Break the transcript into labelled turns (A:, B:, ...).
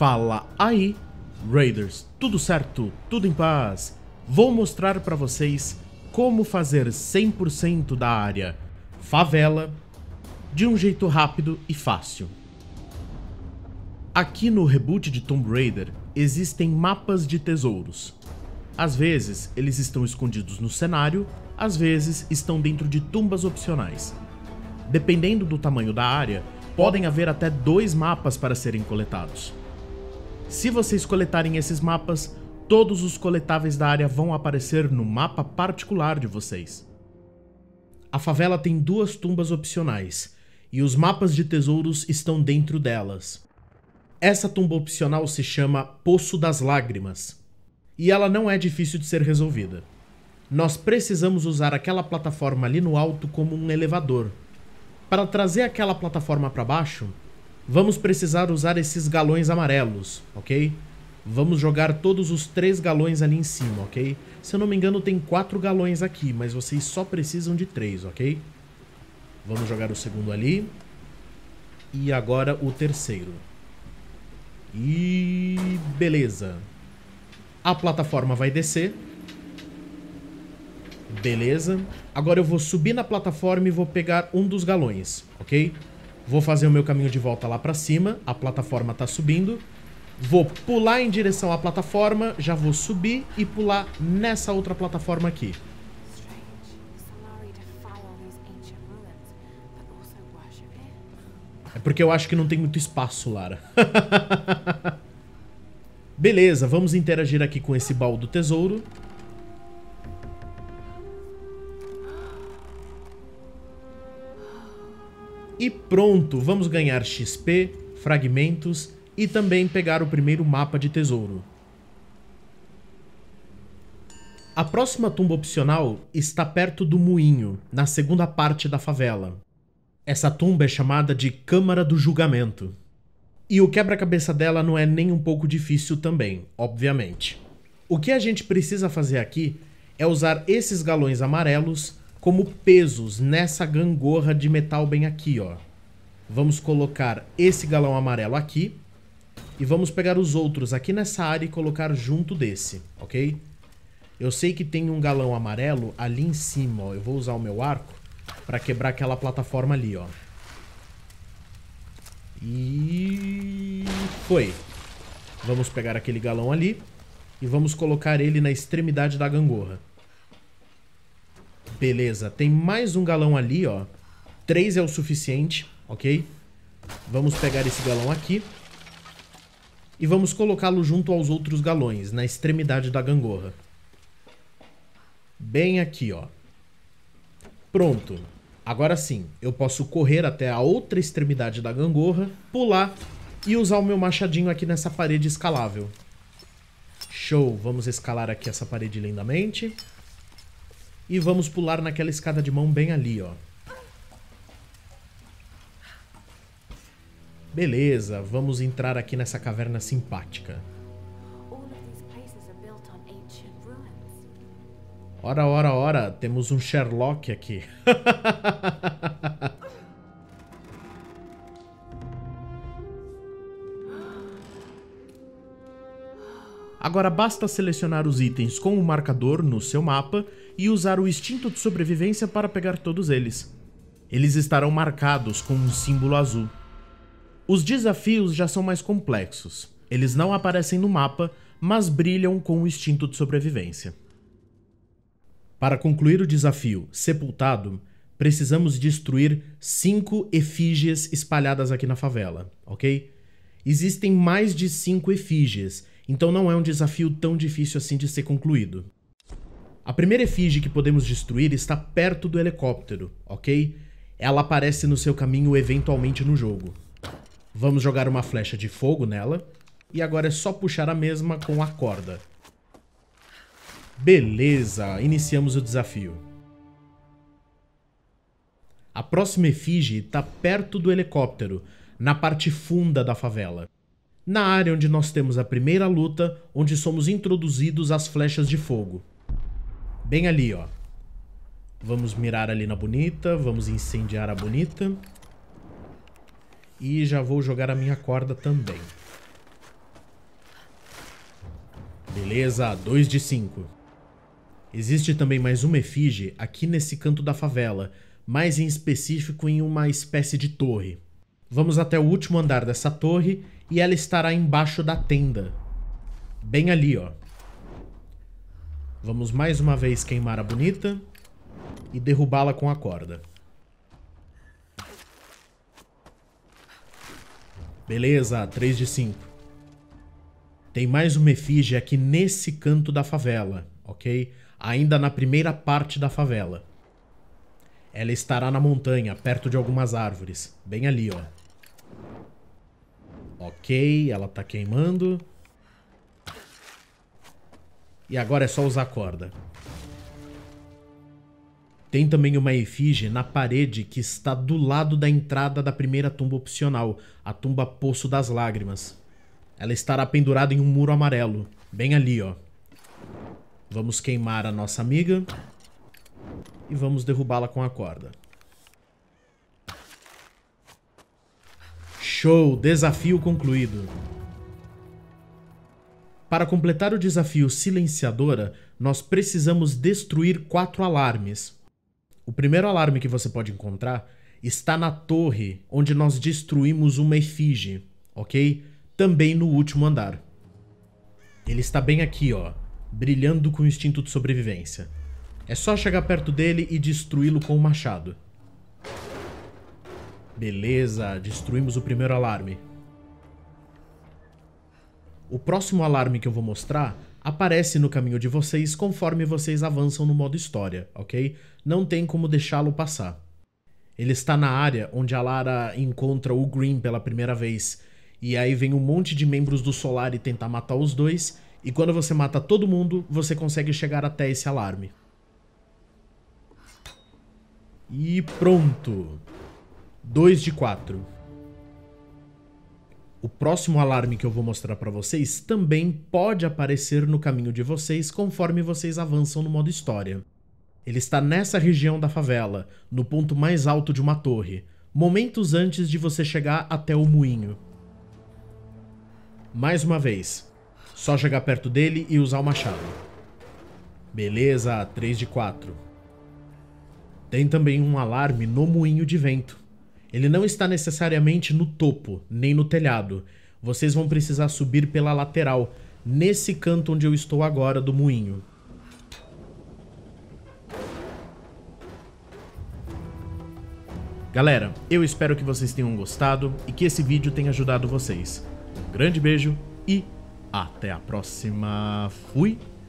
A: Fala aí, Raiders, tudo certo, tudo em paz? Vou mostrar para vocês como fazer 100% da área favela de um jeito rápido e fácil. Aqui no reboot de Tomb Raider existem mapas de tesouros. Às vezes eles estão escondidos no cenário, às vezes estão dentro de tumbas opcionais. Dependendo do tamanho da área, podem haver até dois mapas para serem coletados. Se vocês coletarem esses mapas, todos os coletáveis da área vão aparecer no mapa particular de vocês. A favela tem duas tumbas opcionais, e os mapas de tesouros estão dentro delas. Essa tumba opcional se chama Poço das Lágrimas, e ela não é difícil de ser resolvida. Nós precisamos usar aquela plataforma ali no alto como um elevador. Para trazer aquela plataforma para baixo, Vamos precisar usar esses galões amarelos, ok? Vamos jogar todos os três galões ali em cima, ok? Se eu não me engano, tem quatro galões aqui, mas vocês só precisam de três, ok? Vamos jogar o segundo ali. E agora o terceiro. E... beleza. A plataforma vai descer. Beleza. Agora eu vou subir na plataforma e vou pegar um dos galões, ok? Vou fazer o meu caminho de volta lá para cima. A plataforma tá subindo. Vou pular em direção à plataforma, já vou subir e pular nessa outra plataforma aqui. É porque eu acho que não tem muito espaço, Lara. Beleza, vamos interagir aqui com esse baú do tesouro. E pronto, vamos ganhar XP, fragmentos e também pegar o primeiro mapa de tesouro. A próxima tumba opcional está perto do moinho, na segunda parte da favela. Essa tumba é chamada de Câmara do Julgamento. E o quebra-cabeça dela não é nem um pouco difícil também, obviamente. O que a gente precisa fazer aqui é usar esses galões amarelos como pesos nessa gangorra de metal bem aqui, ó. Vamos colocar esse galão amarelo aqui e vamos pegar os outros aqui nessa área e colocar junto desse, ok? Eu sei que tem um galão amarelo ali em cima, ó. Eu vou usar o meu arco para quebrar aquela plataforma ali, ó. E... foi. Vamos pegar aquele galão ali e vamos colocar ele na extremidade da gangorra. Beleza, tem mais um galão ali, ó. Três é o suficiente, ok? Vamos pegar esse galão aqui. E vamos colocá-lo junto aos outros galões, na extremidade da gangorra. Bem aqui, ó. Pronto. Agora sim, eu posso correr até a outra extremidade da gangorra, pular e usar o meu machadinho aqui nessa parede escalável. Show, vamos escalar aqui essa parede lindamente. E vamos pular naquela escada de mão bem ali, ó. Beleza, vamos entrar aqui nessa caverna simpática. Ora, ora, ora, temos um Sherlock aqui. Agora basta selecionar os itens com o marcador no seu mapa e usar o instinto de sobrevivência para pegar todos eles. Eles estarão marcados com um símbolo azul. Os desafios já são mais complexos. Eles não aparecem no mapa, mas brilham com o instinto de sobrevivência. Para concluir o desafio Sepultado, precisamos destruir cinco efígies espalhadas aqui na favela, ok? Existem mais de cinco efígies, então não é um desafio tão difícil assim de ser concluído. A primeira efígie que podemos destruir está perto do helicóptero, ok? Ela aparece no seu caminho eventualmente no jogo. Vamos jogar uma flecha de fogo nela, e agora é só puxar a mesma com a corda. Beleza, iniciamos o desafio. A próxima efígie está perto do helicóptero, na parte funda da favela. Na área onde nós temos a primeira luta, onde somos introduzidos às flechas de fogo. Bem ali, ó. Vamos mirar ali na bonita. Vamos incendiar a bonita. E já vou jogar a minha corda também. Beleza, 2 de 5. Existe também mais uma efígie aqui nesse canto da favela, mais em específico em uma espécie de torre. Vamos até o último andar dessa torre e ela estará embaixo da tenda. Bem ali, ó. Vamos mais uma vez queimar a bonita e derrubá-la com a corda. Beleza, 3 de 5. Tem mais uma efígie aqui nesse canto da favela, ok? Ainda na primeira parte da favela. Ela estará na montanha, perto de algumas árvores. Bem ali, ó. Ok, ela tá queimando. E agora é só usar a corda. Tem também uma efígie na parede que está do lado da entrada da primeira tumba opcional, a tumba Poço das Lágrimas. Ela estará pendurada em um muro amarelo, bem ali, ó. Vamos queimar a nossa amiga e vamos derrubá-la com a corda. Show! Desafio concluído. Para completar o desafio silenciadora, nós precisamos destruir quatro alarmes. O primeiro alarme que você pode encontrar está na torre onde nós destruímos uma efígie, ok? Também no último andar. Ele está bem aqui, ó, brilhando com o instinto de sobrevivência. É só chegar perto dele e destruí-lo com o machado. Beleza, destruímos o primeiro alarme. O próximo alarme que eu vou mostrar aparece no caminho de vocês conforme vocês avançam no modo história, ok? Não tem como deixá-lo passar. Ele está na área onde a Lara encontra o Green pela primeira vez. E aí vem um monte de membros do Solar e tentar matar os dois. E quando você mata todo mundo, você consegue chegar até esse alarme. E pronto. 2 de 4. O próximo alarme que eu vou mostrar para vocês também pode aparecer no caminho de vocês conforme vocês avançam no modo história. Ele está nessa região da favela, no ponto mais alto de uma torre, momentos antes de você chegar até o moinho. Mais uma vez, só chegar perto dele e usar o machado. Beleza, 3 de 4. Tem também um alarme no moinho de vento, ele não está necessariamente no topo, nem no telhado. Vocês vão precisar subir pela lateral, nesse canto onde eu estou agora do moinho. Galera, eu espero que vocês tenham gostado e que esse vídeo tenha ajudado vocês. Um grande beijo e até a próxima. Fui!